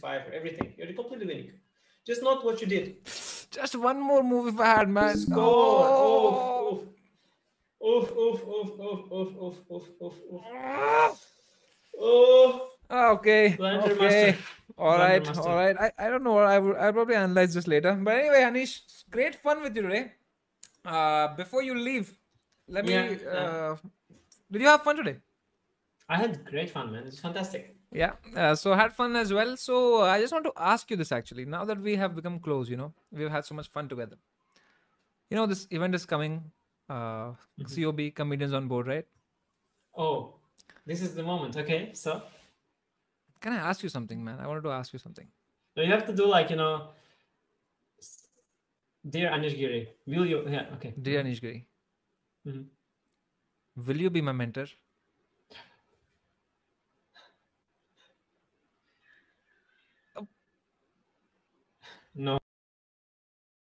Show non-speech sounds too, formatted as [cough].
for everything. You're completely winning. Just not what you did. [laughs] Just one more move if I had, man. Score. Oh. Oof, oof, oof, oof, oof, oof, oof, oof, oof. Oh. Okay. okay. Master. All Master. All right. I, I don't know. I will. I'll probably analyze this later. But anyway, Anish, great fun with you today. Uh, before you leave, let me. Yeah. Uh, did you have fun today? I had great fun, man. It's fantastic. Yeah. Uh, so had fun as well. So I just want to ask you this actually. Now that we have become close, you know, we've had so much fun together. You know, this event is coming. Uh, mm-hmm. COB comedians on board, right? Oh, this is the moment. Okay, so can I ask you something, man? I wanted to ask you something. So you have to do like you know, dear Anish Giri, will you? Yeah, okay. Dear Anish Giri, mm-hmm. will you be my mentor? no